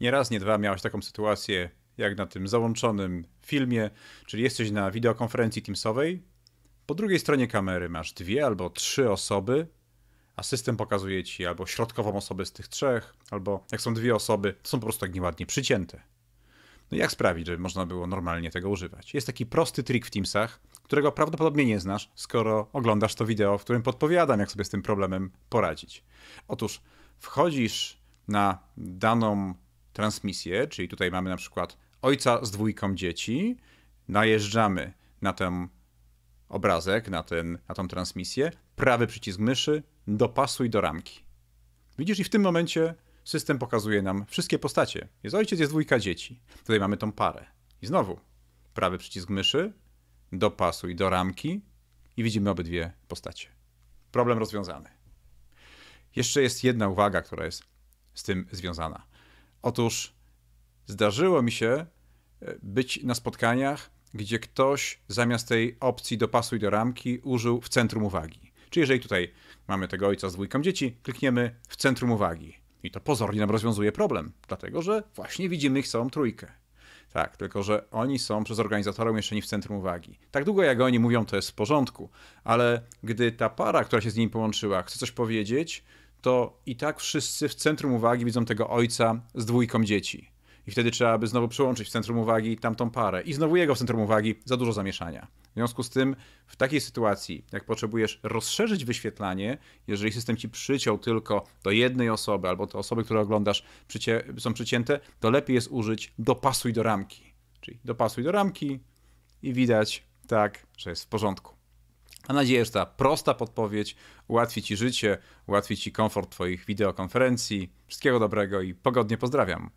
Nie raz, nie dwa miałeś taką sytuację, jak na tym załączonym filmie, czyli jesteś na wideokonferencji Teamsowej, po drugiej stronie kamery masz dwie albo trzy osoby, a system pokazuje ci albo środkową osobę z tych trzech, albo jak są dwie osoby, to są po prostu tak nieładnie przycięte. No jak sprawić, żeby można było normalnie tego używać? Jest taki prosty trik w Teamsach, którego prawdopodobnie nie znasz, skoro oglądasz to wideo, w którym podpowiadam, jak sobie z tym problemem poradzić. Otóż wchodzisz na daną transmisję, czyli tutaj mamy na przykład ojca z dwójką dzieci, najeżdżamy na ten obrazek, na, ten, na tą transmisję, prawy przycisk myszy, dopasuj do ramki. Widzisz, i w tym momencie system pokazuje nam wszystkie postacie. Jest ojciec, jest dwójka dzieci. Tutaj mamy tą parę. I znowu prawy przycisk myszy, dopasuj do ramki i widzimy obydwie postacie. Problem rozwiązany. Jeszcze jest jedna uwaga, która jest z tym związana. Otóż zdarzyło mi się e, być na spotkaniach, gdzie ktoś zamiast tej opcji dopasuj do ramki użył w centrum uwagi. Czyli jeżeli tutaj mamy tego ojca z dwójką dzieci, klikniemy w centrum uwagi. I to pozornie nam rozwiązuje problem, dlatego że właśnie widzimy ich całą trójkę. Tak, tylko że oni są przez organizatorów umieszczeni w centrum uwagi. Tak długo jak oni mówią, to jest w porządku, ale gdy ta para, która się z nimi połączyła, chce coś powiedzieć, to i tak wszyscy w centrum uwagi widzą tego ojca z dwójką dzieci. I wtedy trzeba by znowu przełączyć w centrum uwagi tamtą parę. I znowu jego w centrum uwagi za dużo zamieszania. W związku z tym, w takiej sytuacji, jak potrzebujesz rozszerzyć wyświetlanie, jeżeli system ci przyciął tylko do jednej osoby albo do osoby, które oglądasz, przycie są przycięte, to lepiej jest użyć dopasuj do ramki. Czyli dopasuj do ramki i widać tak, że jest w porządku. Mam nadzieję, że ta prosta podpowiedź ułatwi Ci życie, ułatwi Ci komfort Twoich wideokonferencji. Wszystkiego dobrego i pogodnie pozdrawiam.